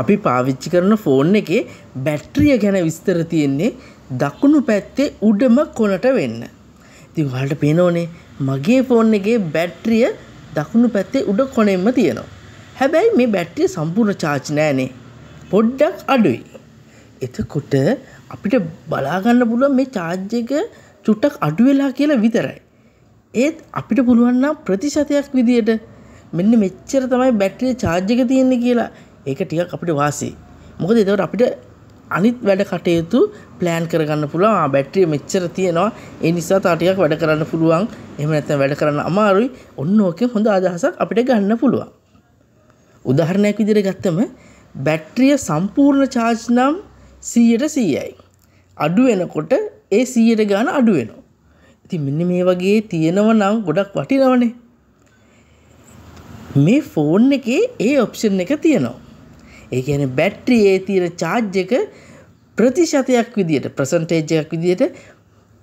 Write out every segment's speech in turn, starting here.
අපි පාවිච්චි කරන ෆෝන් එකේ බැට්‍රිය ගැන විස්තර තියෙන්නේ දකුණු පැත්තේ උඩම කොනට වෙන්න. ඉතින් ඔයාලට පේනෝනේ මගේ ෆෝන් එකේ බැට්‍රිය දකුණු පැත්තේ උඩ කොනෙන්ම තියෙනවා. හැබැයි මේ බැට්‍රිය සම්පූර්ණ චාර්ජ් නෑනේ. පොඩ්ඩක් අඩුයි. එතකොට අපිට බලාගන්න පුළුවන් මේ චාර්ජ් එක චුට්ටක් අඩු වෙලා කියලා විතරයි. ඒත් අපිට පුළුවන් නම් ප්‍රතිශතයක් විදියට මෙන්න මෙච්චර තමයි බැටරිය චාර්ජ් එක තියෙන්නේ කියලා ඒක ටිකක් අපිට වාසි මොකද එතවට අපිට අනිත් වැඩ කටයුතු ප්ලෑන් කරගන්න පුළුවන් බැට්‍රිය මෙච්චර තියෙනවා ඒ නිසා තාටියක් වැඩ කරන්න පුළුවන් එහෙම නැත්නම් වැඩ කරන්න අමාරුයි ඔන්න ඕකෙන් හොඳ අදහසක් අපිට ගන්න පුළුවන් උදාහරණයක් විදිහට ගත්තම බැට්‍රිය සම්පූර්ණ චාර්ජ් නම් 100ට 100යි අඩු වෙනකොට ඒ 100ට ගාන අඩු වෙනවා ඉතින් මෙන්න මේ වගේ තියෙනව නම් ගොඩක් වටිනවනේ මේ ෆෝන් එකේ ඒ ඔප්ෂන් එක තියෙනවා ඒ කියන බැට්ටි ඒ තියෙන චාර්ජ් එක ප්‍රතිශතයක් විදියට ප්‍රසන්ටේජයක් විදියට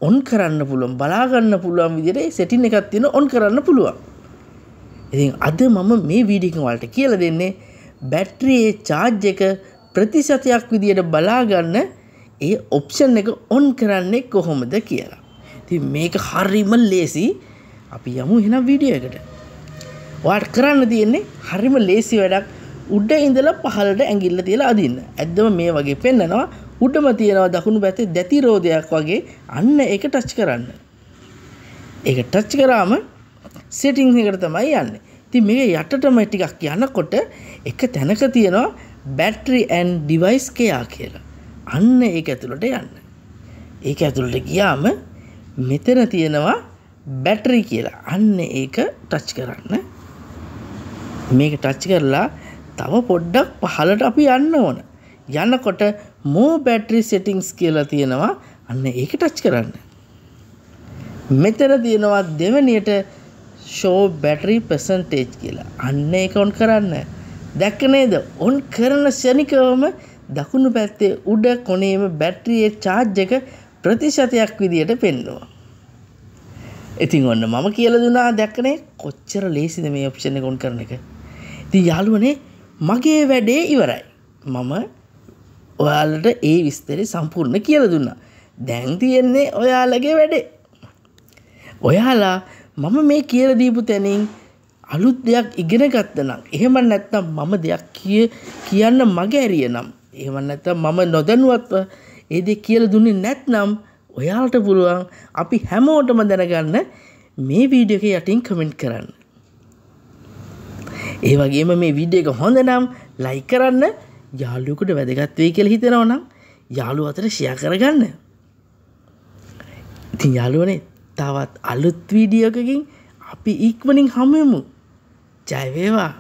ඔන් කරන්න පුළුවන් බලාගන්න පුළුවන් විදියට සෙටින් එකක් තියෙන ඔන් කරන්න පුළුවන් ඉතින් අද මම මේ වීඩිකන් වලට කියල දෙන්නේ බැට්‍රියේ චාර්ජ් එක ප්‍රතිශතයක් විදියට බලාගන්න ඒ ඔප්ෂන් එක ඔන් කරන්නේ කොහොමද කියලා ති මේක හරිම ලේසි අපි යමු හෙනම් වීඩියකට වාට කරන්න තියෙන්නේ හරිම ලේසි වැඩක් උඩ ඉඳලා පහළට ඇඟිල්ල තියලා අදින්න. ඇද්දම මේ වගේ පෙන්නනවා උඩම තියෙනවා දකුණු පැත්තේ දැති රෝදයක් වගේ අන්න ඒක ටච් කරන්න. ඒක ටච් කරාම සෙටින්ග් එකට තමයි යන්නේ. ඉතින් මේක යටටම ටිකක් යනකොට එක තැනක තියෙනවා battery and device care කියලා. අන්න ඒක ඇතුළට යන්න. ඒක ඇතුළට ගියාම මෙතන තියෙනවා බැටරි කියලා. අන්න ඒක ටච් කරන්න. මේක ටච් කරලා තව පොඩ්ඩක් පහලට අපි යන්න ඕන. යනකොට මෝ බැටරි සෙටිංස් කියලා තියෙනවා අන්න ඒක ටච් කරන්න. මෙතන තියෙනවා දෙවැනියට ෂෝ බැටරි පර්සන්ටේජ් කියලා අන්න ඒක ඔන් කරන්න. දැක්ක නේද ඔන් කරන ශනිකවම දකුණු පැත්තේ උඩ කොනේම බැටරියේ චාර්ජ් එක ප්‍රතිශතයක් විදියට පෙන්නවා. ඉතින් ඔන්න මම කියල දුනා දැක්කනේ කොච්චර ලේසිද මේ ඔප්ෂණ ගොන් කරන එක. ති යාලුවනේ මගේ වැඩේ ඉවරයි. මම ඔයාලට ඒ විස්තරය සම්පූර්ණ කියල දුන්න. දැන් තියෙන්නේ ඔයාලගේ වැඩේ. ඔයාලා මම මේ කියල දීපු තැනින් අලුත් දෙයක් ඉගෙන ගත්තනම් එහෙම නැත්තම් මම දෙයක් කිය කියන්න මගේ ඇරිය නම් එහෙම නැත්තම් මම නොදැනුවත්ව ඒ දෙ කියල දුන්නේ නැත්නම් ඔයාලට පුළුවන් අපි හැමෝටම දැනගන්න මේ වීඩියක යටින් කමෙන්ට් කරන්න ඒ වගේම මේ විඩ්ඩ එක හොඳ නම් ලයි කරන්න යාලුකුට වැදගත්වේ කෙළ හිතෙනව නම් යාලු අතර ෂයා කරගන්න ඉතින් යාලුවනේ තවත් අලුත් වීඩියකකින් අපි ඉක්මනින් හමමු ජයවේවා